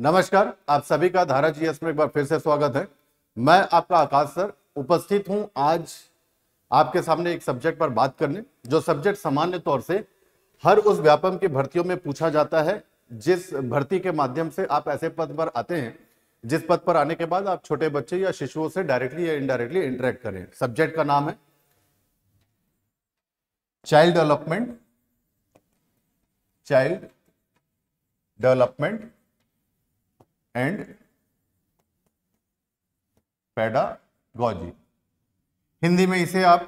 नमस्कार आप सभी का धारा जीएस में एक बार फिर से स्वागत है मैं आपका आकाश सर उपस्थित हूं आज आपके सामने एक सब्जेक्ट पर बात करने जो सब्जेक्ट सामान्य तौर से हर उस व्यापम की भर्तियों में पूछा जाता है जिस भर्ती के माध्यम से आप ऐसे पद पर आते हैं जिस पद पर आने के बाद आप छोटे बच्चे या शिशुओं से डायरेक्टली या इनडायरेक्टली इंटरेक्ट करें सब्जेक्ट का नाम है child development child development pedagogy Hindi में इसे आप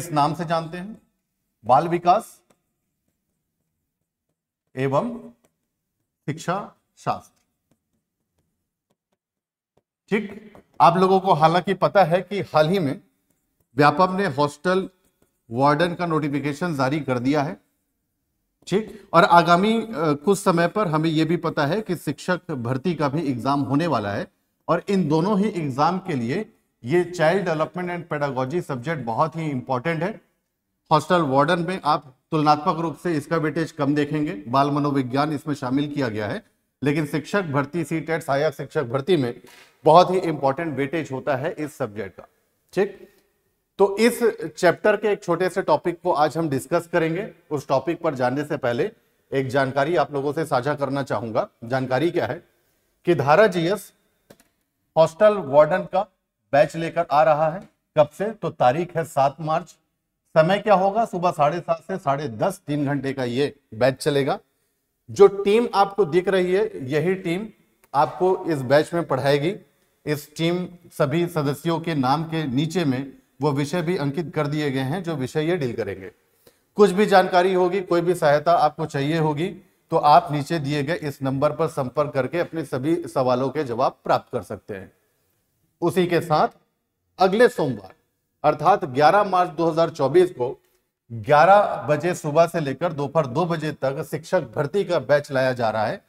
इस नाम से जानते हैं बाल विकास एवं शिक्षा शास्त्र ठीक आप लोगों को हालांकि पता है कि हाल ही में व्यापम ने हॉस्टल वार्डन का नोटिफिकेशन जारी कर दिया है ठीक और आगामी कुछ समय पर हमें यह भी पता है कि शिक्षक भर्ती का भी एग्जाम होने वाला है और इन दोनों ही एग्जाम के लिए ये child development and pedagogy subject बहुत ही इंपॉर्टेंट है हॉस्टल वार्डन में आप तुलनात्मक रूप से इसका वेटेज कम देखेंगे बाल मनोविज्ञान इसमें शामिल किया गया है लेकिन शिक्षक भर्ती सी टेट e सहायक शिक्षक भर्ती में बहुत ही इंपॉर्टेंट वेटेज होता है इस सब्जेक्ट का ठीक तो इस चैप्टर के एक छोटे से टॉपिक को आज हम डिस्कस करेंगे उस टॉपिक पर जानने से पहले एक जानकारी आप लोगों से साझा करना चाहूंगा जानकारी क्या है कि धारा जीएस हॉस्टल वार्डन का बैच लेकर आ रहा है कब से तो तारीख है सात मार्च समय क्या होगा सुबह साढ़े सात से साढ़े दस तीन घंटे का ये बैच चलेगा जो टीम आपको दिख रही है यही टीम आपको इस बैच में पढ़ाएगी इस टीम सभी सदस्यों के नाम के नीचे में वो विषय भी अंकित कर दिए गए हैं जो विषय ये डील करेंगे कुछ भी जानकारी होगी कोई भी सहायता आपको चाहिए होगी तो आप नीचे दिए गए इस नंबर पर संपर्क करके अपने सभी सवालों के जवाब प्राप्त कर सकते हैं उसी के साथ अगले सोमवार अर्थात 11 मार्च 2024 को 11 बजे सुबह से लेकर दोपहर 2 बजे तक शिक्षक भर्ती का बैच लाया जा रहा है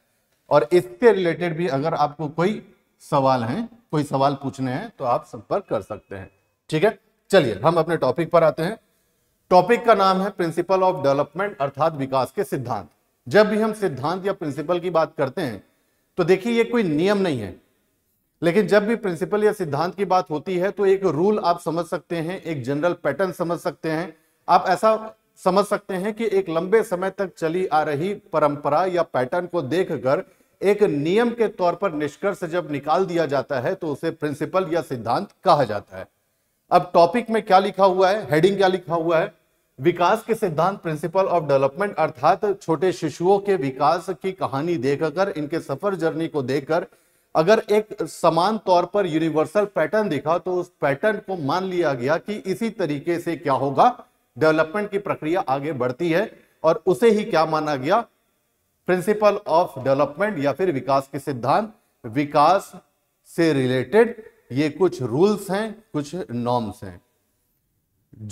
और इसके रिलेटेड भी अगर आपको कोई सवाल है कोई सवाल पूछने हैं तो आप संपर्क कर सकते हैं ठीक है चलिए हम अपने टॉपिक पर आते हैं टॉपिक का नाम है प्रिंसिपल ऑफ डेवलपमेंट अर्थात विकास के सिद्धांत जब भी हम सिद्धांत या प्रिंसिपल की बात करते हैं तो देखिए ये कोई नियम नहीं है लेकिन जब भी प्रिंसिपल या सिद्धांत की बात होती है तो एक रूल आप समझ सकते हैं एक जनरल पैटर्न समझ सकते हैं आप ऐसा समझ सकते हैं कि एक लंबे समय तक चली आ रही परंपरा या पैटर्न को देखकर एक नियम के तौर पर निष्कर्ष जब निकाल दिया जाता है तो उसे प्रिंसिपल या सिद्धांत कहा जाता है अब टॉपिक में क्या लिखा हुआ है हेडिंग क्या लिखा हुआ है विकास के सिद्धांत प्रिंसिपल ऑफ डेवलपमेंट अर्थात छोटे शिशुओं के विकास की कहानी देखकर इनके सफर जर्नी को देखकर अगर एक समान तौर पर यूनिवर्सल पैटर्न दिखा तो उस पैटर्न को मान लिया गया कि इसी तरीके से क्या होगा डेवलपमेंट की प्रक्रिया आगे बढ़ती है और उसे ही क्या माना गया प्रिंसिपल ऑफ डेवलपमेंट या फिर विकास के सिद्धांत विकास से रिलेटेड ये कुछ रूल्स हैं कुछ नॉर्म्स हैं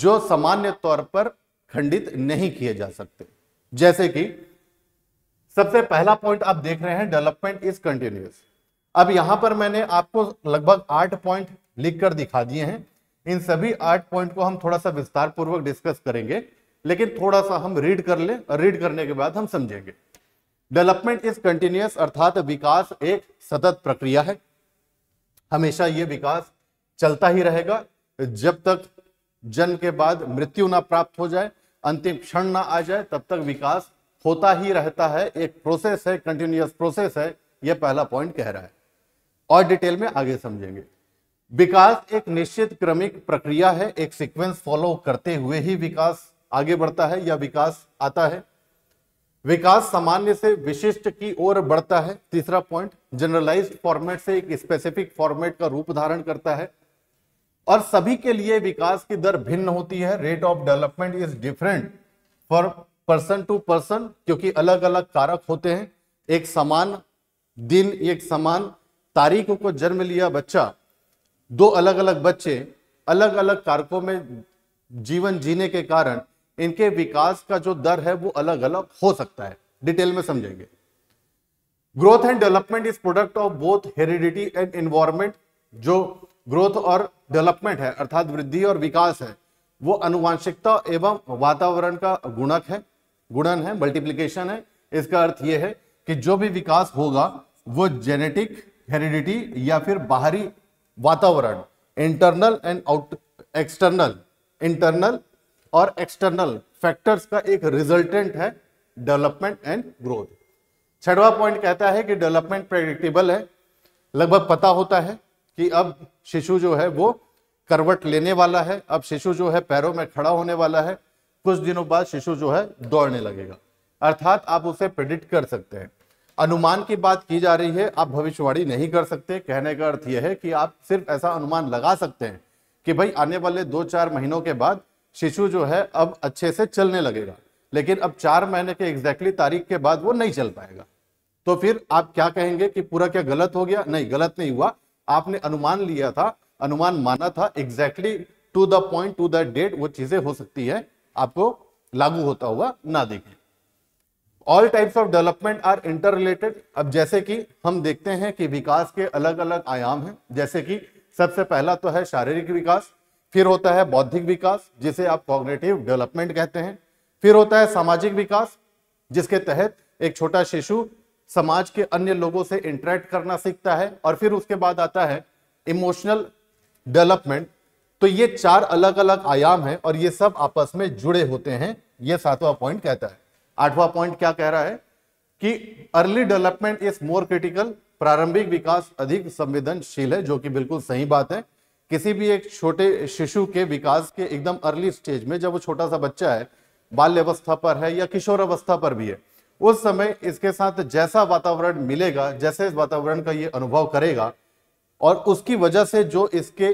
जो सामान्य तौर पर खंडित नहीं किए जा सकते जैसे कि सबसे पहला पॉइंट आप देख रहे हैं डेवलपमेंट इज कंटिन्यूस अब यहां पर मैंने आपको लगभग आठ पॉइंट लिख कर दिखा दिए हैं इन सभी आठ पॉइंट को हम थोड़ा सा विस्तार पूर्वक डिस्कस करेंगे लेकिन थोड़ा सा हम रीड कर ले और रीड करने के बाद हम समझेंगे डेवलपमेंट इज कंटिन्यूस अर्थात विकास एक सतत प्रक्रिया है हमेशा ये विकास चलता ही रहेगा जब तक जन्म के बाद मृत्यु ना प्राप्त हो जाए अंतिम क्षण ना आ जाए तब तक विकास होता ही रहता है एक प्रोसेस है कंटिन्यूस प्रोसेस है यह पहला पॉइंट कह रहा है और डिटेल में आगे समझेंगे विकास एक निश्चित क्रमिक प्रक्रिया है एक सीक्वेंस फॉलो करते हुए ही विकास आगे बढ़ता है या विकास आता है विकास सामान्य से विशिष्ट की ओर बढ़ता है तीसरा पॉइंट जनरलाइज्ड फॉर्मेट से एक स्पेसिफिक फॉर्मेट का रूप धारण करता है और सभी के लिए विकास की दर भिन्न होती है rate of development is different for person to person क्योंकि अलग अलग कारक होते हैं एक समान दिन एक समान तारीख को जन्म लिया बच्चा दो अलग अलग बच्चे अलग अलग कारकों में जीवन जीने के कारण इनके विकास का जो दर है वो अलग अलग हो सकता है डिटेल में समझेंगे growth and development is product of both heredity and environment जो ग्रोथ और डेवलपमेंट है अर्थात वृद्धि और विकास है वो अनुवांशिकता एवं वातावरण का गुणक है गुणन है मल्टीप्लीकेशन है इसका अर्थ यह है कि जो भी विकास होगा वो जेनेटिक हेरिडिटी या फिर बाहरी वातावरण internal and out external internal और एक्सटर्नल फैक्टर्स का एक रिजल्टेंट है डेवलपमेंट एंड ग्रोथ छठवा पॉइंट कहता है कि डेवलपमेंट प्रेडिक्टेबल है लगभग पता होता है कि अब शिशु जो है वो करवट लेने वाला है अब शिशु जो है पैरों में खड़ा होने वाला है कुछ दिनों बाद शिशु जो है दौड़ने लगेगा अर्थात आप उसे प्रेडिक्ट कर सकते हैं अनुमान की बात की जा रही है आप भविष्यवाणी नहीं कर सकते कहने का अर्थ यह है कि आप सिर्फ ऐसा अनुमान लगा सकते हैं कि भाई आने वाले दो चार महीनों के बाद शिशु जो है अब अच्छे से चलने लगेगा लेकिन अब चार महीने के एग्जैक्टली तारीख के बाद वो नहीं चल पाएगा तो फिर आप क्या कहेंगे कि पूरा क्या गलत हो गया नहीं गलत नहीं हुआ आपने अनुमान लिया था अनुमान माना था exactly to the point to the date वो चीजें हो सकती है आपको लागू होता हुआ ना देखें all types of development are inter related अब जैसे कि हम देखते हैं कि विकास के अलग अलग आयाम हैं जैसे कि सबसे पहला तो है शारीरिक विकास फिर होता है बौद्धिक विकास जिसे आप कॉग्नेटिव डेवलपमेंट कहते हैं फिर होता है सामाजिक विकास जिसके तहत एक छोटा शिशु समाज के अन्य लोगों से इंटरेक्ट करना सीखता है और फिर उसके बाद आता है इमोशनल डेवलपमेंट तो ये चार अलग अलग आयाम हैं और ये सब आपस में जुड़े होते हैं ये सातवां पॉइंट कहता है आठवां पॉइंट क्या कह रहा है कि early development is more critical प्रारंभिक विकास अधिक संवेदनशील है जो कि बिल्कुल सही बात है किसी भी एक छोटे शिशु के विकास के एकदम अर्ली स्टेज में जब वो छोटा सा बच्चा है बाल्यवस्था पर है या किशोर अवस्था पर भी है उस समय इसके साथ जैसा वातावरण मिलेगा जैसे इस वातावरण का ये अनुभव करेगा और उसकी वजह से जो इसके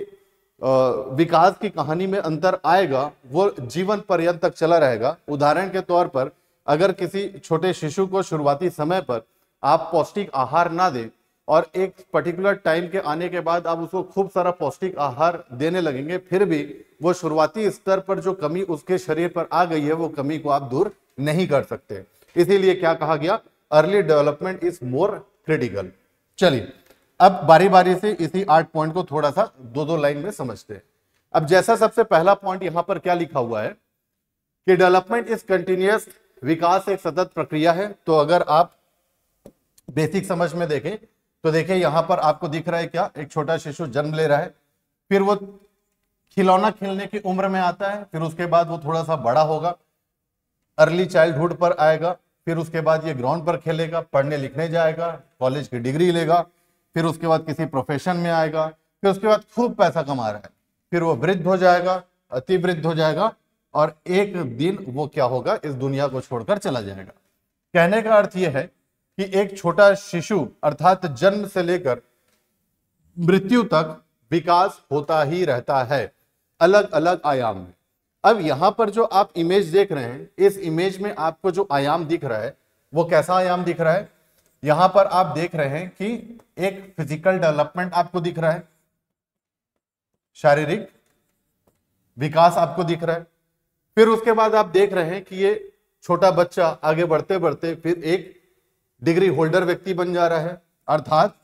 विकास की कहानी में अंतर आएगा वो जीवन पर्यंत तक चला रहेगा उदाहरण के तौर पर अगर किसी छोटे शिशु को शुरुआती समय पर आप पौष्टिक आहार ना दें और एक पर्टिकुलर टाइम के आने के बाद आप उसको खूब सारा पौष्टिक आहार देने लगेंगे फिर भी वो शुरुआती स्तर पर जो कमी उसके शरीर पर आ गई है वो कमी को आप दूर नहीं कर सकते इसीलिए क्या कहा गया early development is more critical चलिए अब बारी बारी से इसी आठ पॉइंट को थोड़ा सा दो दो लाइन में समझते हैं अब जैसा सबसे पहला पॉइंट यहां पर क्या लिखा हुआ है कि डेवलपमेंट इज कंटिन्यूस विकास एक सतत प्रक्रिया है तो अगर आप बेसिक समझ में देखें तो देखिए यहां पर आपको दिख रहा है क्या एक छोटा शिशु जन्म ले रहा है फिर वो खिलौना खेलने की उम्र में आता है फिर उसके बाद वो थोड़ा सा बड़ा होगा अर्ली चाइल्डहुड पर आएगा फिर उसके बाद ये ग्राउंड पर खेलेगा पढ़ने लिखने जाएगा कॉलेज की डिग्री लेगा फिर उसके बाद किसी प्रोफेशन में आएगा फिर उसके बाद खूब पैसा कमा रहा है फिर वो वृद्ध हो जाएगा अति वृद्ध हो जाएगा और एक दिन वो क्या होगा इस दुनिया को छोड़कर चला जाएगा कहने का अर्थ यह है कि एक छोटा शिशु अर्थात जन्म से लेकर मृत्यु तक विकास होता ही रहता है अलग अलग आयाम में अब यहां पर जो आप इमेज देख रहे हैं इस इमेज में आपको जो आयाम दिख रहा है वो कैसा आयाम दिख रहा है यहां पर आप देख रहे हैं कि एक फिजिकल डेवलपमेंट आपको दिख रहा है शारीरिक विकास आपको दिख रहा है फिर उसके बाद आप देख रहे हैं कि ये छोटा बच्चा आगे बढ़ते बढ़ते फिर एक डिग्री होल्डर व्यक्ति बन जा रहा है अर्थात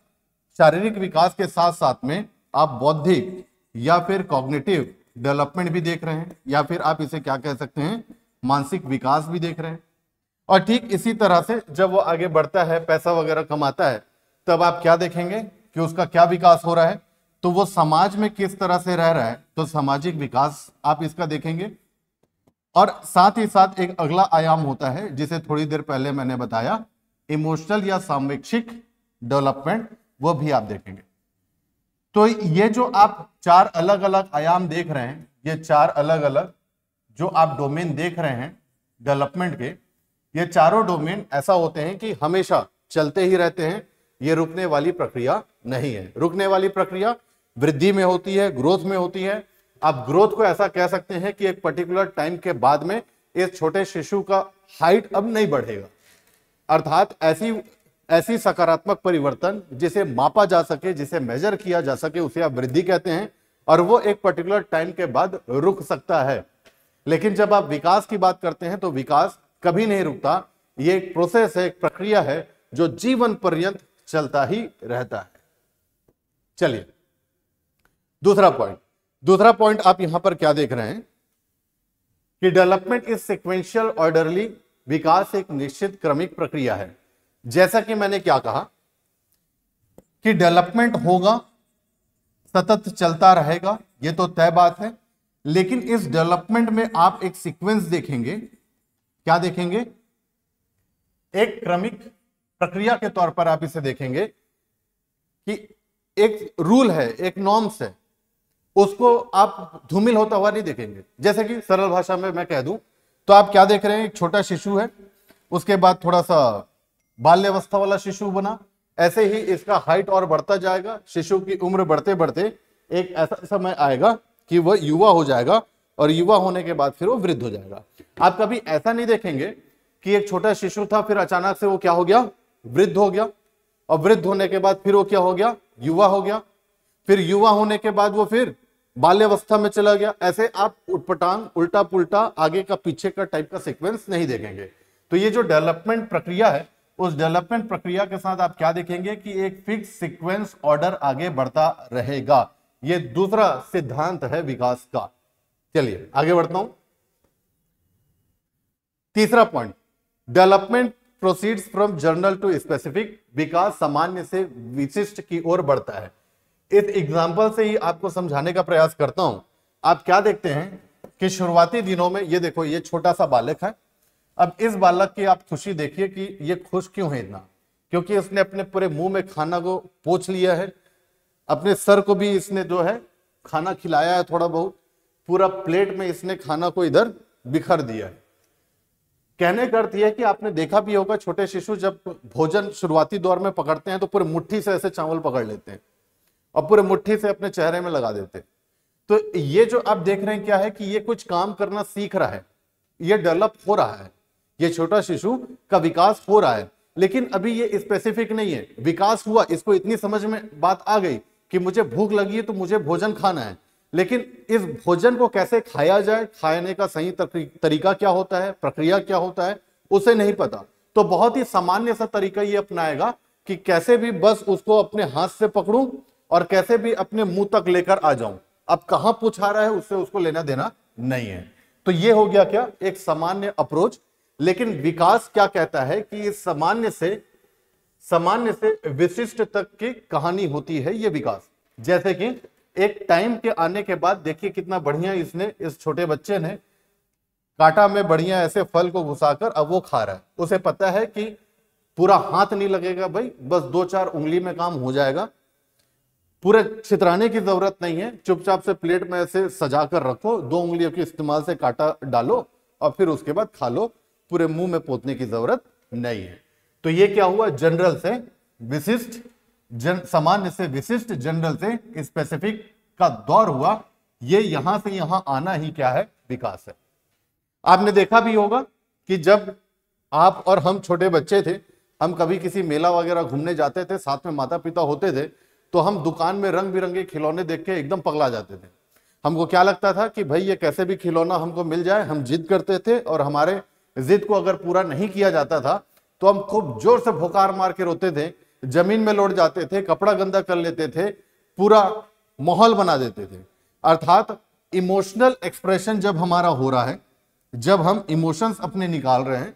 शारीरिक विकास के साथ साथ में आप बौद्धिक या फिर कॉग्नेटिव डेवलपमेंट भी देख रहे हैं या फिर आप इसे क्या कह सकते हैं मानसिक विकास भी देख रहे हैं और ठीक इसी तरह से जब वो आगे बढ़ता है पैसा वगैरह कमाता है तब आप क्या देखेंगे कि उसका क्या विकास हो रहा है तो वो समाज में किस तरह से रह रहा है तो सामाजिक विकास आप इसका देखेंगे और साथ ही साथ एक अगला आयाम होता है जिसे थोड़ी देर पहले मैंने बताया इमोशनल या सामवेक्षिक डेवलपमेंट वो भी आप देखेंगे तो ये जो आप चार अलग अलग आयाम देख रहे हैं ये चार अलग अलग जो आप डोमेन देख रहे हैं डेवलपमेंट के ये चारों डोमेन ऐसा होते हैं कि हमेशा चलते ही रहते हैं ये रुकने वाली प्रक्रिया नहीं है रुकने वाली प्रक्रिया वृद्धि में होती है ग्रोथ में होती है आप ग्रोथ को ऐसा कह सकते हैं कि एक पर्टिकुलर टाइम के बाद में इस छोटे शिशु का हाइट अब नहीं बढ़ेगा अर्थात ऐसी ऐसी सकारात्मक परिवर्तन जिसे मापा जा सके जिसे मेजर किया जा सके उसे आप वृद्धि कहते हैं और वो एक पर्टिकुलर टाइम के बाद रुक सकता है लेकिन जब आप विकास की बात करते हैं तो विकास कभी नहीं रुकता ये एक प्रोसेस है एक प्रक्रिया है जो जीवन पर्यंत चलता ही रहता है चलिए दूसरा पॉइंट दूसरा पॉइंट आप यहां पर क्या देख रहे हैं कि डेवलपमेंट इज सिक्वेंशियल ऑर्डरली विकास एक निश्चित क्रमिक प्रक्रिया है जैसा कि मैंने क्या कहा कि डेवलपमेंट होगा सतत चलता रहेगा यह तो तय बात है लेकिन इस डेवलपमेंट में आप एक सीक्वेंस देखेंगे क्या देखेंगे एक क्रमिक प्रक्रिया के तौर पर आप इसे देखेंगे कि एक रूल है एक नॉर्म्स है उसको आप धूमिल होता हुआ नहीं देखेंगे जैसे कि सरल भाषा में मैं कह दूं तो आप क्या देख रहे हैं एक छोटा शिशु है उसके बाद थोड़ा सा बाल्यवस्था वाला शिशु बना ऐसे ही इसका हाइट और बढ़ता जाएगा शिशु की उम्र बढ़ते बढ़ते एक ऐसा समय आएगा कि वह युवा हो जाएगा और युवा होने के बाद फिर वो वृद्ध हो जाएगा आप कभी ऐसा नहीं देखेंगे कि एक छोटा शिशु था फिर अचानक से वो क्या हो गया वृद्ध हो गया और वृद्ध होने के बाद फिर वो क्या हो गया युवा हो गया फिर युवा होने के बाद वो फिर बाल्यवस्था में चला गया ऐसे आप उठपटांग उल्टा पुल्टा आगे का पीछे का टाइप का सिक्वेंस नहीं देखेंगे तो ये जो डेवलपमेंट प्रक्रिया है उस डेवलपमेंट प्रक्रिया के साथ आप क्या देखेंगे कि एक फिक्स सिक्वेंस ऑर्डर आगे बढ़ता रहेगा ये दूसरा सिद्धांत है विकास का चलिए आगे बढ़ता हूं तीसरा point development proceeds from general to specific विकास सामान्य से विशिष्ट की ओर बढ़ता है इस एग्जाम्पल से ही आपको समझाने का प्रयास करता हूं आप क्या देखते हैं कि शुरुआती दिनों में ये देखो ये छोटा सा बालक है अब इस बालक की आप खुशी देखिए कि ये खुश क्यों है इतना क्योंकि इसने अपने पूरे मुंह में खाना को पोछ लिया है अपने सर को भी इसने जो है खाना खिलाया है थोड़ा बहुत पूरा प्लेट में इसने खाना को इधर बिखर दिया है कहने का है कि आपने देखा भी होगा छोटे शिशु जब भोजन शुरुआती दौर में पकड़ते हैं तो पूरे मुट्ठी से ऐसे चावल पकड़ लेते हैं और पूरे मुट्ठी से अपने चेहरे में लगा देते तो ये जो आप देख रहे हैं क्या है कि ये कुछ काम करना सीख रहा है ये डेवलप हो रहा है ये छोटा शिशु का विकास हो रहा है लेकिन अभी ये स्पेसिफिक नहीं है विकास हुआ इसको इतनी समझ में बात आ गई कि मुझे भूख लगी है तो मुझे भोजन खाना है लेकिन इस भोजन को कैसे खाया जाए खाने का सही तरीका क्या होता है प्रक्रिया क्या होता है उसे नहीं पता तो बहुत ही सामान्य सा तरीका ये अपनाएगा कि कैसे भी बस उसको अपने हाथ से पकड़ू और कैसे भी अपने मुंह तक लेकर आ जाऊं अब कहां पूछा रहा है उससे उसको लेना देना नहीं है तो ये हो गया क्या एक सामान्य अप्रोच लेकिन विकास क्या कहता है कि सामान्य से सामान्य से विशिष्ट तक की कहानी होती है ये विकास जैसे कि एक टाइम के आने के बाद देखिए कितना बढ़िया इसने इस छोटे बच्चे ने कांटा में बढ़िया ऐसे फल को घुसाकर अब वो खा रहा है उसे पता है कि पूरा हाथ नहीं लगेगा भाई बस दो चार उंगली में काम हो जाएगा पूरे छितराने की जरूरत नहीं है चुपचाप से प्लेट में ऐसे सजा कर रखो दो उंगलियों के इस्तेमाल से काटा डालो और फिर उसके बाद खा लो पूरे मुंह में पोतने की जरूरत नहीं है तो ये क्या हुआ जनरल से विशिष्ट जन सामान्य से विशिष्ट जनरल से स्पेसिफिक का दौर हुआ ये यहां से यहां आना ही क्या है विकास है आपने देखा भी होगा कि जब आप और हम छोटे बच्चे थे हम कभी किसी मेला वगैरह घूमने जाते थे साथ में माता पिता होते थे तो हम दुकान में रंग बिरंगे खिलौने देख के एकदम पगला जाते थे हमको क्या लगता था कि भाई ये कैसे भी खिलौना हमको मिल जाए हम जिद करते थे और हमारे जिद को अगर पूरा नहीं किया जाता था तो हम खूब जोर से भोकार मार के रोते थे जमीन में लौट जाते थे कपड़ा गंदा कर लेते थे पूरा माहौल बना देते थे अर्थात इमोशनल एक्सप्रेशन जब हमारा हो रहा है जब हम इमोशंस अपने निकाल रहे हैं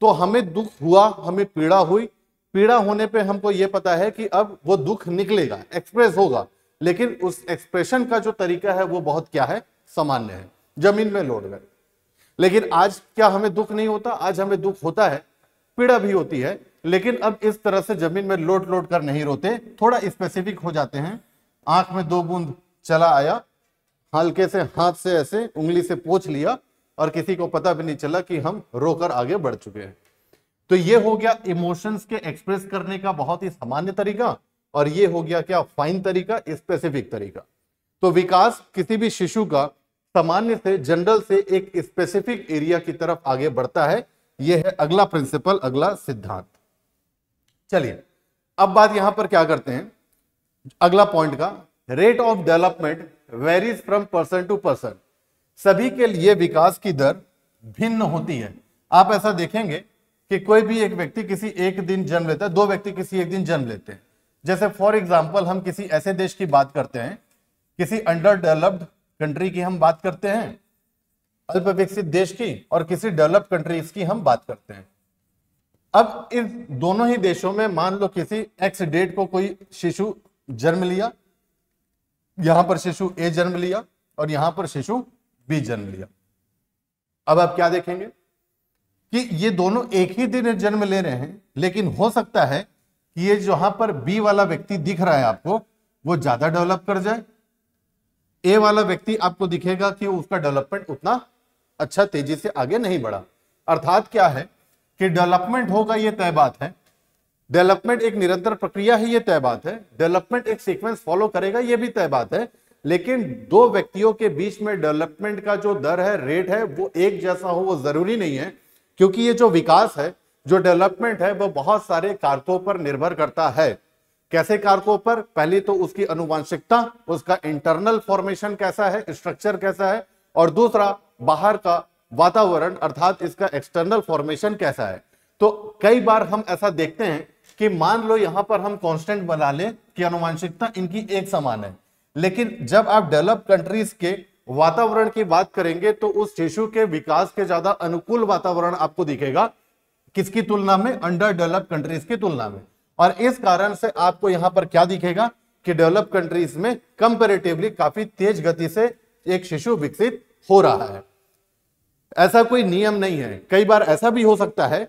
तो हमें दुख हुआ हमें पीड़ा हुई पीड़ा होने पे हमको ये पता है कि अब वो दुख निकलेगा एक्सप्रेस होगा लेकिन उस एक्सप्रेशन का जो तरीका है वो बहुत क्या है सामान्य है जमीन में लौट गए लेकिन आज क्या हमें दुख नहीं होता आज हमें दुख होता है पीड़ा भी होती है लेकिन अब इस तरह से जमीन में लोट लोट कर नहीं रोते थोड़ा स्पेसिफिक हो जाते हैं आंख में दो बूंद चला आया हल्के से हाथ से ऐसे उंगली से पोछ लिया और किसी को पता भी नहीं चला कि हम रोकर आगे बढ़ चुके हैं तो ये हो गया इमोशंस के एक्सप्रेस करने का बहुत ही सामान्य तरीका और ये हो गया क्या फाइन तरीका स्पेसिफिक तरीका तो विकास किसी भी शिशु का सामान्य से जनरल से एक स्पेसिफिक एरिया की तरफ आगे बढ़ता है यह है अगला प्रिंसिपल अगला सिद्धांत चलिए अब बात यहां पर क्या करते हैं अगला पॉइंट का rate of development varies from person to person सभी के लिए विकास की दर भिन्न होती है आप ऐसा देखेंगे कि कोई भी एक व्यक्ति किसी एक दिन जन्म लेता है दो व्यक्ति किसी एक दिन जन्म लेते हैं जैसे फॉर एग्जाम्पल हम किसी ऐसे देश की बात करते हैं किसी अंडर डेवलप्ड कंट्री की हम बात करते हैं अल्प विकसित देश की और किसी डेवलप्ड कंट्रीज की हम बात करते हैं अब इन दोनों ही देशों में मान लो किसी एक्स डेट को कोई शिशु जन्म लिया यहां पर शिशु ए जन्म लिया और यहां पर शिशु बी जन्म लिया अब आप क्या देखेंगे कि ये दोनों एक ही दिन जन्म ले रहे हैं लेकिन हो सकता है कि ये जहां पर बी वाला व्यक्ति दिख रहा है आपको वो ज्यादा डेवलप कर जाए ए वाला व्यक्ति आपको दिखेगा कि उसका डेवलपमेंट उतना अच्छा तेजी से आगे नहीं बढ़ा अर्थात क्या है कि डेवलपमेंट होगा ये तय बात है डेवलपमेंट एक निरंतर प्रक्रिया है ये तय बात है डेवलपमेंट एक सीक्वेंस फॉलो करेगा ये भी तय बात है लेकिन दो व्यक्तियों के बीच में डेवलपमेंट का जो दर है रेट है वो एक जैसा हो वो जरूरी नहीं है क्योंकि ये जो विकास है जो डेवलपमेंट है वह बहुत सारे कारकों पर निर्भर करता है कैसे कारकों पर पहले तो उसकी अनुवांशिकता उसका इंटरनल फॉर्मेशन कैसा है स्ट्रक्चर कैसा है और दूसरा बाहर का वातावरण अर्थात इसका एक्सटर्नल फॉर्मेशन कैसा है तो कई बार हम ऐसा देखते हैं कि मान लो यहां पर हम कांस्टेंट बना लें कि अनुवांशिकता इनकी एक समान है लेकिन जब आप डेवलप कंट्रीज के वातावरण की बात करेंगे तो उस शिशु के विकास के ज्यादा अनुकूल वातावरण आपको दिखेगा किसकी तुलना में अंडर डेवलप कंट्रीज की तुलना में और इस कारण से आपको यहां पर क्या दिखेगा कि डेवलप कंट्रीज में कंपेरेटिवली काफी तेज गति से एक शिशु विकसित हो रहा है ऐसा कोई नियम नहीं है कई बार ऐसा भी हो सकता है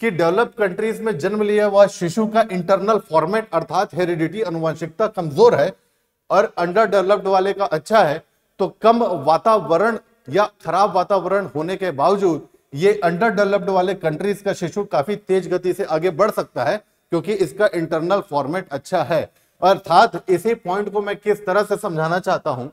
कि डेवलप कंट्रीज में जन्म लिया हुआ शिशु का इंटरनल फॉर्मेट अर्थात हेरिडिटी अनुवांशिकता कमजोर है और अंडर डेवलप्ड वाले का अच्छा है तो कम वातावरण या खराब वातावरण होने के बावजूद ये अंडर डेवलप्ड वाले कंट्रीज का शिशु काफी तेज गति से आगे बढ़ सकता है क्योंकि इसका इंटरनल फॉर्मेट अच्छा है अर्थात इसी पॉइंट को मैं किस तरह से समझाना चाहता हूं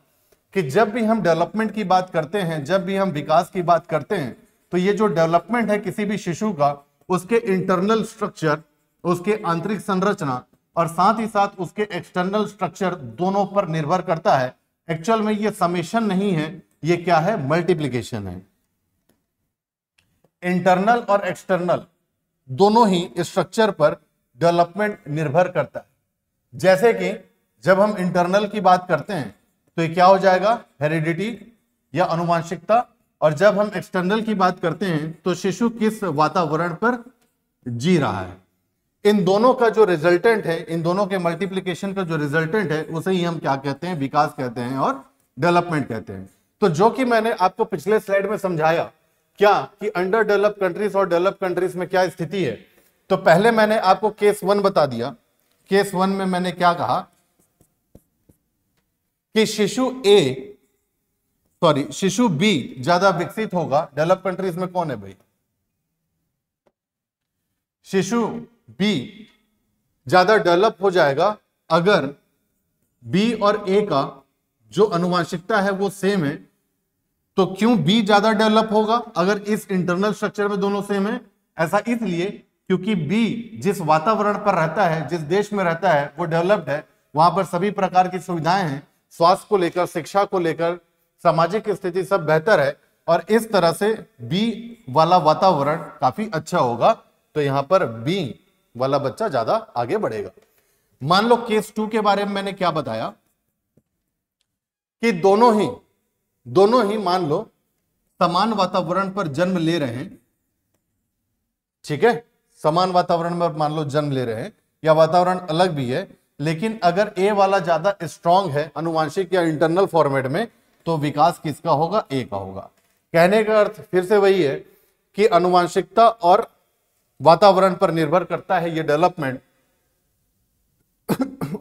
कि जब भी हम डेवलपमेंट की बात करते हैं जब भी हम विकास की बात करते हैं तो ये जो डेवलपमेंट है किसी भी शिशु का उसके इंटरनल स्ट्रक्चर उसके आंतरिक संरचना और साथ ही साथ उसके एक्सटर्नल स्ट्रक्चर दोनों पर निर्भर करता है एक्चुअल में ये समेशन नहीं है ये क्या है मल्टीप्लीकेशन है इंटरनल और एक्सटर्नल दोनों ही स्ट्रक्चर पर डेवलपमेंट निर्भर करता है जैसे कि जब हम इंटरनल की बात करते हैं तो ये क्या हो जाएगा हेरिडिटी या अनुवांशिकता और जब हम एक्सटर्नल की बात करते हैं तो शिशु किस वातावरण पर जी रहा है इन दोनों का जो रिजल्टेंट है इन दोनों के मल्टीप्लीकेशन का जो रिजल्टेंट है उसे ही हम क्या कहते हैं विकास कहते हैं और डेवलपमेंट कहते हैं तो जो कि मैंने आपको पिछले स्लाइड में समझाया क्या कि अंडर डेवलप कंट्रीज और डेवलप कंट्रीज में क्या स्थिति है तो पहले मैंने आपको केस वन बता दिया केस वन में मैंने क्या कहा कि शिशु ए सॉरी शिशु बी ज्यादा विकसित होगा डेवलप कंट्रीज में कौन है भाई शिशु बी ज्यादा डेवलप हो जाएगा अगर बी और ए का जो अनुवांशिकता है वो सेम है तो क्यों बी ज्यादा डेवलप होगा अगर इस इंटरनल स्ट्रक्चर में दोनों सेम है ऐसा इसलिए क्योंकि बी जिस वातावरण पर रहता है जिस देश में रहता है वो डेवलप्ड है वहां पर सभी प्रकार की सुविधाएं हैं स्वास्थ्य को लेकर शिक्षा को लेकर सामाजिक स्थिति सब बेहतर है और इस तरह से बी वाला वातावरण काफी अच्छा होगा तो यहां पर बी वाला बच्चा ज्यादा आगे बढ़ेगा मान लो केस टू के बारे में मैंने क्या बताया कि दोनों ही दोनों ही मान लो समान वातावरण पर जन्म ले रहे हैं ठीक है समान वातावरण में मान लो जन्म ले रहे हैं या वातावरण अलग भी है लेकिन अगर ए वाला ज्यादा स्ट्रांग है अनुवांशिक या इंटरनल फॉर्मेट में तो विकास किसका होगा ए का होगा कहने का अर्थ फिर से वही है कि अनुवांशिकता और वातावरण पर निर्भर करता है ये डेवलपमेंट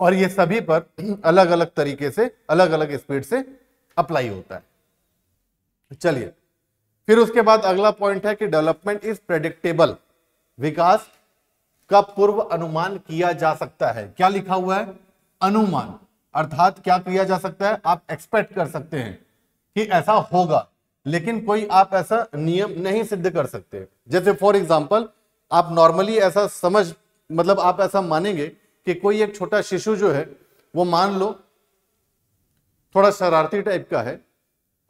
और ये सभी पर अलग अलग तरीके से अलग अलग स्पीड से अप्लाई होता है चलिए फिर उसके बाद अगला पॉइंट है कि डेवलपमेंट इज प्रेडिक्टेबल विकास का पूर्व अनुमान किया जा सकता है क्या लिखा हुआ है अनुमान अर्थात क्या किया जा सकता है आप एक्सपेक्ट कर सकते हैं कि ऐसा होगा लेकिन कोई आप ऐसा नियम नहीं सिद्ध कर सकते जैसे फॉर एग्जाम्पल आप नॉर्मली ऐसा समझ मतलब आप ऐसा मानेंगे कि कोई एक छोटा शिशु जो है वो मान लो थोड़ा शरारती टाइप का है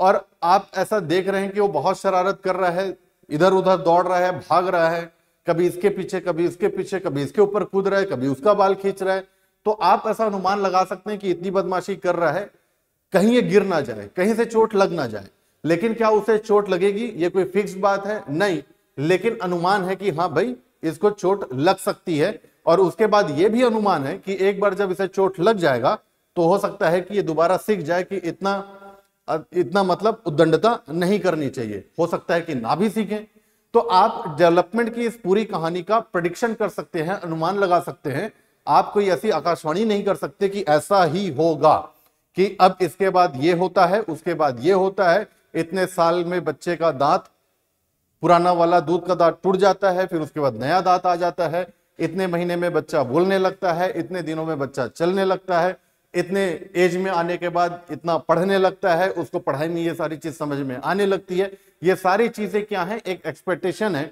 और आप ऐसा देख रहे हैं कि वो बहुत शरारत कर रहा है इधर उधर दौड़ रहा है भाग रहा है कभी इसके पीछे कभी इसके पीछे कभी इसके ऊपर कूद रहा है कभी उसका बाल खींच रहा है तो आप ऐसा अनुमान लगा सकते हैं कि इतनी बदमाशी कर रहा है कहीं ये गिर ना जाए कहीं से चोट लग ना जाए लेकिन क्या उसे चोट लगेगी ये कोई फिक्स बात है नहीं लेकिन अनुमान है कि हाँ भाई इसको चोट लग सकती है और उसके बाद ये भी अनुमान है कि एक बार जब इसे चोट लग जाएगा तो हो सकता है कि ये दोबारा सीख जाए कि इतना इतना मतलब उद्दंडता नहीं करनी चाहिए हो सकता है कि ना भी सीखें तो आप डेवलपमेंट की इस पूरी कहानी का प्रडिक्शन कर सकते हैं अनुमान लगा सकते हैं आप कोई ऐसी आकाशवाणी नहीं कर सकते कि ऐसा ही होगा कि अब इसके बाद ये होता है उसके बाद ये होता है इतने साल में बच्चे का दांत पुराना वाला दूध का दांत टूट जाता है फिर उसके बाद नया दांत आ जाता है इतने महीने में बच्चा बोलने लगता है इतने दिनों में बच्चा चलने लगता है इतने एज में आने के बाद इतना पढ़ने लगता है उसको पढ़ाई में ये सारी चीज समझ में आने लगती है ये सारी चीजें क्या है एक एक्सपेक्टेशन है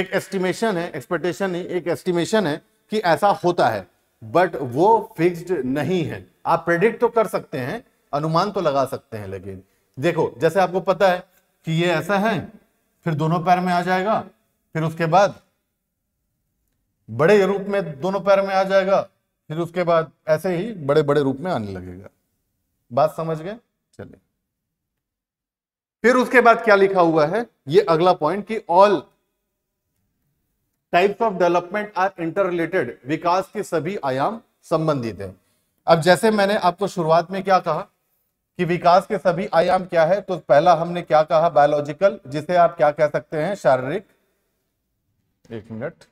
एक एस्टिमेशन है एक्सपेक्टेशन नहीं एक एस्टिमेशन है कि ऐसा होता है बट वो फिक्स्ड नहीं है आप प्रेडिक्ट तो कर सकते हैं अनुमान तो लगा सकते हैं लेकिन देखो जैसे आपको पता है कि ये ऐसा है फिर दोनों पैर में आ जाएगा फिर उसके बाद बड़े रूप में दोनों पैर में आ जाएगा फिर उसके बाद ऐसे ही बड़े बड़े रूप में आने लगेगा बात समझ गए चलिए फिर उसके बाद क्या लिखा हुआ है ये अगला पॉइंट कि all types of development are inter related विकास के सभी आयाम संबंधित है अब जैसे मैंने आपको शुरुआत में क्या कहा कि विकास के सभी आयाम क्या है तो पहला हमने क्या कहा बायोलॉजिकल जिसे आप क्या कह सकते हैं शारीरिक एक मिनट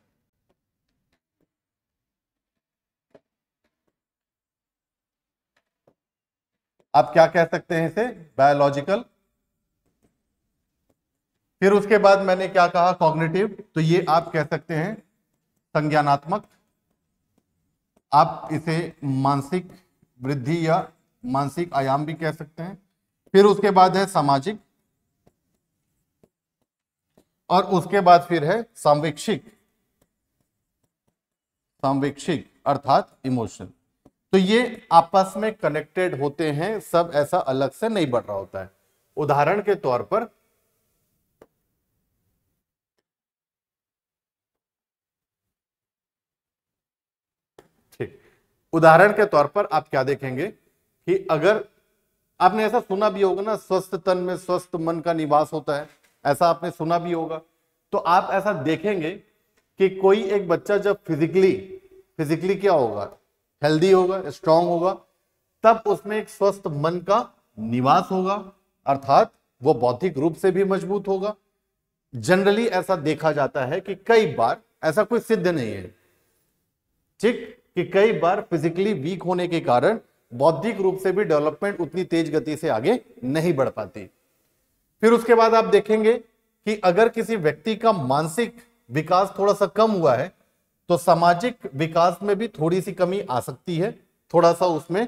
आप क्या कह सकते हैं इसे बायोलॉजिकल फिर उसके बाद मैंने क्या कहा कॉग्निटिव तो ये आप कह सकते हैं संज्ञानात्मक आप इसे मानसिक वृद्धि या मानसिक आयाम भी कह सकते हैं फिर उसके बाद है सामाजिक और उसके बाद फिर है सांवेक्षिक सांवेक्षिक अर्थात इमोशन तो ये आपस में कनेक्टेड होते हैं सब ऐसा अलग से नहीं बढ़ रहा होता है उदाहरण के तौर पर ठीक उदाहरण के तौर पर आप क्या देखेंगे कि अगर आपने ऐसा सुना भी होगा ना स्वस्थ तन में स्वस्थ मन का निवास होता है ऐसा आपने सुना भी होगा तो आप ऐसा देखेंगे कि कोई एक बच्चा जब फिजिकली फिजिकली क्या होगा हेल्दी होगा स्ट्रांग होगा तब उसमें एक स्वस्थ मन का निवास होगा अर्थात वो बौद्धिक रूप से भी मजबूत होगा जनरली ऐसा देखा जाता है कि कई बार ऐसा कोई सिद्ध नहीं है ठीक कि कई बार फिजिकली वीक होने के कारण बौद्धिक रूप से भी डेवलपमेंट उतनी तेज गति से आगे नहीं बढ़ पाती फिर उसके बाद आप देखेंगे कि अगर किसी व्यक्ति का मानसिक विकास थोड़ा सा कम हुआ है तो सामाजिक विकास में भी थोड़ी सी कमी आ सकती है थोड़ा सा उसमें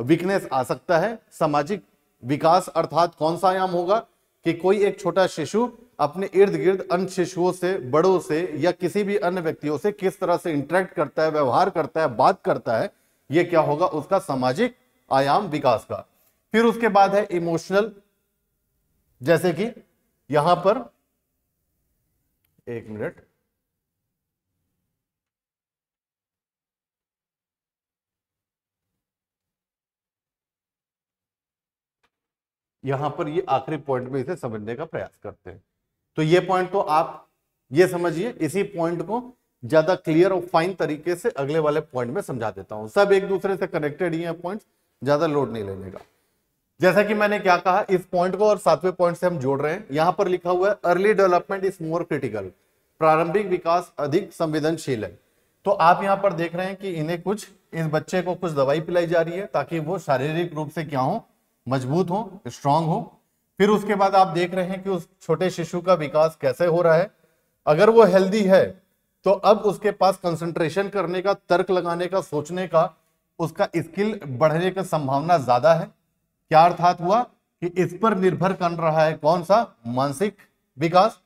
वीकनेस आ सकता है सामाजिक विकास अर्थात कौन सा आयाम होगा कि कोई एक छोटा शिशु अपने इर्द गिर्द अन्य शिशुओं से बड़ों से या किसी भी अन्य व्यक्तियों से किस तरह से इंटरेक्ट करता है व्यवहार करता है बात करता है ये क्या होगा उसका सामाजिक आयाम विकास का फिर उसके बाद है इमोशनल जैसे कि यहां पर एक मिनट यहां पर ये आखिरी पॉइंट में इसे समझने का प्रयास करते हैं तो ये पॉइंट तो आप ये समझिए इसी पॉइंट को ज्यादा क्लियर और फाइन तरीके से अगले वाले पॉइंट में समझा देता हूं सब एक दूसरे से कनेक्टेड ही है पॉइंट ज्यादा लोड नहीं लेने का जैसा कि मैंने क्या कहा इस पॉइंट को और सातवें पॉइंट से हम जोड़ रहे हैं यहां पर लिखा हुआ है early development is more critical प्रारंभिक विकास अधिक संवेदनशील है तो आप यहाँ पर देख रहे हैं कि इन्हें कुछ इस बच्चे को कुछ दवाई पिलाई जा रही है ताकि वो शारीरिक रूप से क्या हो मजबूत हो स्ट्रांग हो फिर उसके बाद आप देख रहे हैं कि उस छोटे शिशु का विकास कैसे हो रहा है अगर वो हेल्दी है तो अब उसके पास कंसंट्रेशन करने का तर्क लगाने का सोचने का उसका स्किल बढ़ने का संभावना ज्यादा है क्या अर्थात हुआ कि इस पर निर्भर कर रहा है कौन सा मानसिक विकास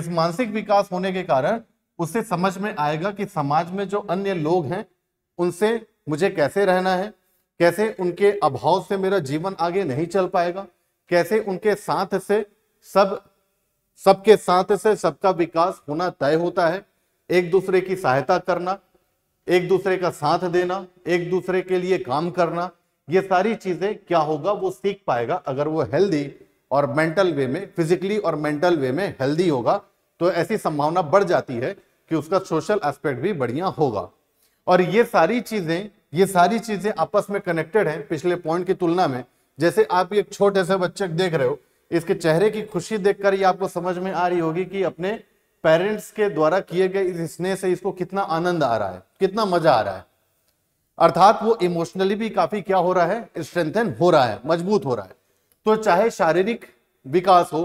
इस मानसिक विकास होने के कारण उससे समझ में आएगा कि समाज में जो अन्य लोग हैं उनसे मुझे कैसे रहना है कैसे उनके अभाव से मेरा जीवन आगे नहीं चल पाएगा कैसे उनके साथ से सब सबके साथ से सबका विकास होना तय होता है एक दूसरे की सहायता करना एक दूसरे का साथ देना एक दूसरे के लिए काम करना ये सारी चीजें क्या होगा वो सीख पाएगा अगर वो हेल्दी और मेंटल वे में फिजिकली और मेंटल वे में हेल्दी होगा तो ऐसी संभावना बढ़ जाती है कि उसका सोशल एस्पेक्ट भी बढ़िया होगा और ये सारी चीजें ये सारी चीजें आपस में कनेक्टेड हैं पिछले पॉइंट की तुलना में जैसे आप एक छोटे से बच्चे देख रहे हो इसके चेहरे की खुशी देखकर ये आपको समझ में आ रही होगी कि अपने पेरेंट्स के द्वारा किए गए इस स्नेह से इसको कितना आनंद आ रहा है कितना मजा आ रहा है अर्थात वो इमोशनली भी काफी क्या हो रहा है स्ट्रेंथन हो रहा है मजबूत हो रहा है तो चाहे शारीरिक विकास हो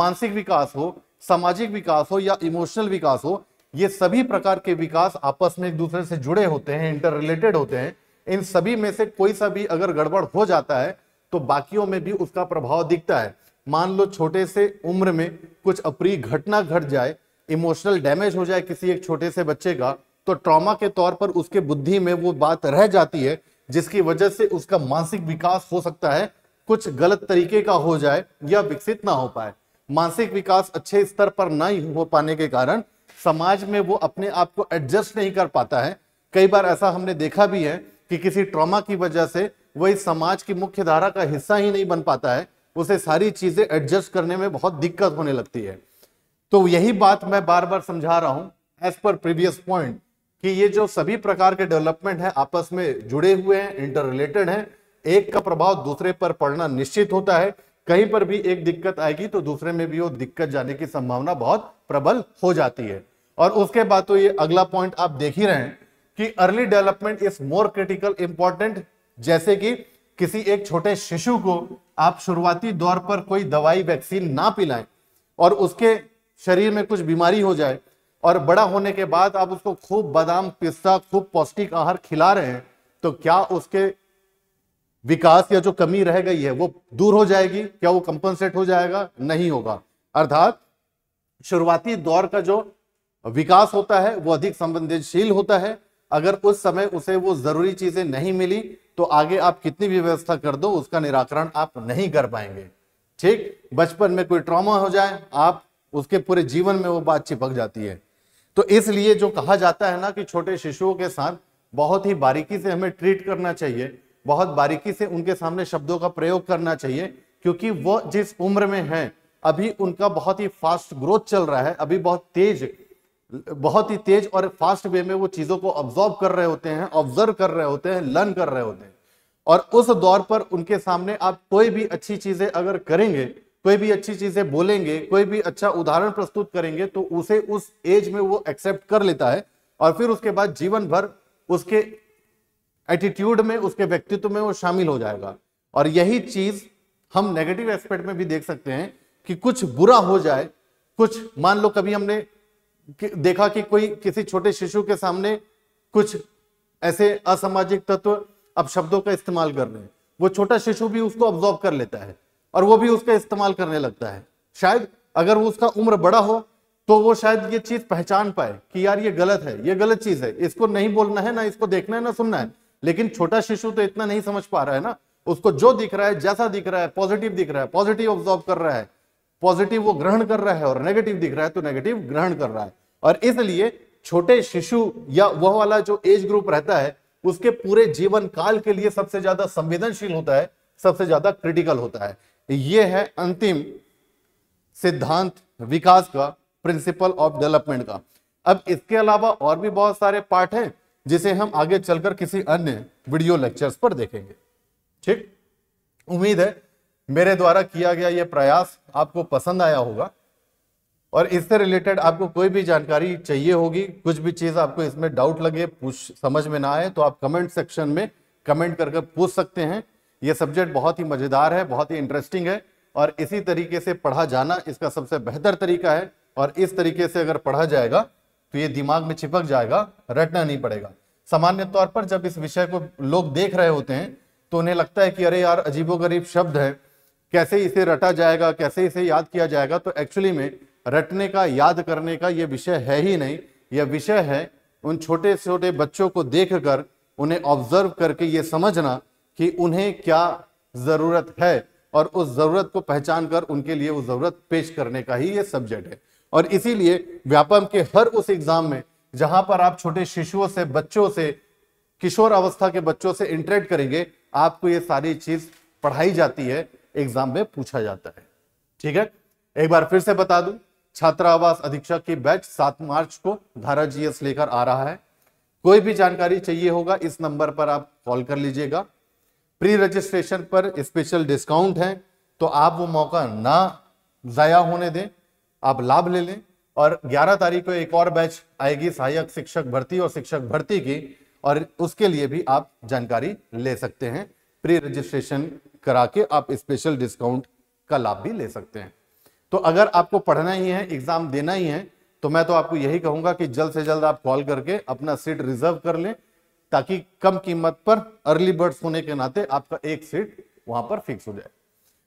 मानसिक विकास हो सामाजिक विकास हो या इमोशनल विकास हो ये सभी प्रकार के विकास आपस में एक दूसरे से जुड़े होते हैं इंटर रिलेटेड होते हैं इन सभी में से कोई सा भी अगर गड़बड़ हो जाता है तो बाकियों में भी उसका प्रभाव दिखता है मान लो छोटे से उम्र में कुछ अप्रिय घटना घट जाए इमोशनल डैमेज हो जाए किसी एक छोटे से बच्चे का तो ट्रॉमा के तौर पर उसके बुद्धि में वो बात रह जाती है जिसकी वजह से उसका मानसिक विकास हो सकता है कुछ गलत तरीके का हो जाए या विकसित ना हो पाए मानसिक विकास अच्छे स्तर पर ना हो पाने के कारण समाज में वो अपने आप को एडजस्ट नहीं कर पाता है कई बार ऐसा हमने देखा भी है कि किसी ट्रॉमा की वजह से वह इस समाज की मुख्य धारा का हिस्सा ही नहीं बन पाता है उसे सारी चीजें एडजस्ट करने में बहुत दिक्कत होने लगती है तो यही बात मैं बार बार समझा रहा हूं एज पर प्रीवियस पॉइंट कि ये जो सभी प्रकार के डेवलपमेंट है आपस में जुड़े हुए हैं इंटर रिलेटेड है एक का प्रभाव दूसरे पर पड़ना निश्चित होता है कहीं पर भी एक दिक्कत आएगी तो दूसरे में भी वो दिक्कत जाने की संभावना बहुत प्रबल हो जाती है और उसके बाद तो ये अगला पॉइंट आप देख ही रहे हैं कि early development is more critical important जैसे कि किसी एक छोटे शिशु को आप शुरुआती दौर पर कोई दवाई वैक्सीन ना पिलाएं और उसके शरीर में कुछ बीमारी हो जाए और बड़ा होने के बाद आप उसको खूब बादाम पिस्ता खूब पौष्टिक आहार खिला रहे हैं तो क्या उसके विकास या जो कमी रह गई है वो दूर हो जाएगी क्या वो कंपनसेट हो जाएगा नहीं होगा अर्थात शुरुआती दौर का जो विकास होता है वो अधिक संवेदनशील होता है अगर उस समय उसे वो जरूरी चीजें नहीं मिली तो आगे आप कितनी भी व्यवस्था कर दो उसका निराकरण आप नहीं कर पाएंगे ठीक बचपन में कोई ट्रॉमा हो जाए आप उसके पूरे जीवन में वो बात चिपक जाती है तो इसलिए जो कहा जाता है ना कि छोटे शिशुओं के साथ बहुत ही बारीकी से हमें ट्रीट करना चाहिए बहुत बारीकी से उनके सामने शब्दों का प्रयोग करना चाहिए क्योंकि वो जिस उम्र में है अभी उनका बहुत ही फास्ट ग्रोथ चल रहा है अभी बहुत तेज बहुत ही तेज और फास्ट वे में वो चीजों को ऑब्जॉर्व कर रहे होते हैं ऑब्जर्व कर रहे होते हैं लर्न कर रहे होते हैं और उस दौर पर उनके सामने आप कोई भी अच्छी चीजें अगर करेंगे कोई भी अच्छी चीजें बोलेंगे कोई भी अच्छा उदाहरण प्रस्तुत करेंगे तो उसे उस एज में वो एक्सेप्ट कर लेता है और फिर उसके बाद जीवन भर उसके एटीट्यूड में उसके व्यक्तित्व में वो शामिल हो जाएगा और यही चीज हम नेगेटिव एस्पेक्ट में भी देख सकते हैं कि कुछ बुरा हो जाए कुछ मान लो कभी हमने देखा कि कोई किसी छोटे शिशु के सामने कुछ ऐसे असामाजिक तत्व अब शब्दों का इस्तेमाल कर रहे हैं वो छोटा शिशु भी उसको ऑब्जॉर्व कर लेता है और वो भी उसका इस्तेमाल करने लगता है शायद अगर वो उसका उम्र बड़ा हो तो वो शायद ये चीज पहचान पाए कि यार ये गलत है ये गलत चीज है इसको नहीं बोलना है ना इसको देखना है ना सुनना है लेकिन छोटा शिशु तो इतना नहीं समझ पा रहा है ना उसको जो दिख रहा है जैसा दिख रहा है पॉजिटिव दिख रहा है पॉजिटिव ऑब्जॉर्व कर रहा है पॉजिटिव वो ग्रहण कर रहा है और नेगेटिव दिख रहा है तो नेगेटिव ग्रहण कर रहा है और इसलिए छोटे शिशु या वह वाला जो एज ग्रुप रहता है उसके पूरे जीवन काल के लिए सबसे ज्यादा संवेदनशील होता है सबसे ज्यादा क्रिटिकल होता है ये है अंतिम सिद्धांत विकास का प्रिंसिपल ऑफ डेवलपमेंट का अब इसके अलावा और भी बहुत सारे पार्ट हैं जिसे हम आगे चलकर किसी अन्य वीडियो लेक्चर्स पर देखेंगे ठीक उम्मीद है मेरे द्वारा किया गया यह प्रयास आपको पसंद आया होगा और इससे रिलेटेड आपको कोई भी जानकारी चाहिए होगी कुछ भी चीज़ आपको इसमें डाउट लगे पूछ समझ में ना आए तो आप कमेंट सेक्शन में कमेंट कर पूछ सकते हैं ये सब्जेक्ट बहुत ही मज़ेदार है बहुत ही इंटरेस्टिंग है और इसी तरीके से पढ़ा जाना इसका सबसे बेहतर तरीका है और इस तरीके से अगर पढ़ा जाएगा तो ये दिमाग में चिपक जाएगा रटना नहीं पड़ेगा सामान्य तौर पर जब इस विषय को लोग देख रहे होते हैं तो उन्हें लगता है कि अरे यार अजीबोगरीब शब्द है कैसे इसे रटा जाएगा कैसे इसे याद किया जाएगा तो एक्चुअली में रटने का याद करने का ये विषय है ही नहीं यह विषय है उन छोटे छोटे बच्चों को देख कर उन्हें ऑब्जर्व करके ये समझना कि उन्हें क्या ज़रूरत है और उस ज़रूरत को पहचान कर उनके लिए वो ज़रूरत पेश करने का ही ये सब्जेक्ट है और इसीलिए व्यापम के हर उस एग्ज़ाम में जहां पर आप छोटे शिशुओं से बच्चों से किशोर अवस्था के बच्चों से इंटरेक्ट करेंगे आपको ये सारी चीज़ पढ़ाई जाती है एग्ज़ाम में पूछा जाता है ठीक है एक बार फिर से बता दू छात्रावास अधीक्षक की बैच सात मार्च को धारा जीएस लेकर आ रहा है कोई भी जानकारी चाहिए होगा इस नंबर पर आप कॉल कर लीजिएगा प्री रजिस्ट्रेशन पर स्पेशल डिस्काउंट है तो आप वो मौका ना ज़ाया होने दें आप लाभ ले लें और 11 तारीख को एक और बैच आएगी सहायक शिक्षक भर्ती और शिक्षक भर्ती की और उसके लिए भी आप जानकारी ले सकते हैं प्री रजिस्ट्रेशन करा के आप स्पेशल डिस्काउंट का लाभ भी ले सकते हैं तो अगर आपको पढ़ना ही है एग्जाम देना ही है तो मैं तो आपको यही कहूंगा कि जल्द से जल्द आप कॉल करके अपना सीट रिजर्व कर लें ताकि कम कीमत पर अर्ली बर्ड्स होने के नाते आपका एक सीट वहां पर फिक्स हो जाए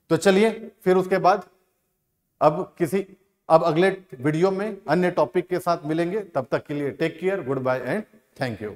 तो चलिए फिर उसके बाद अब किसी अब अगले वीडियो में अन्य टॉपिक के साथ मिलेंगे तब तक के लिए take care good bye and thank you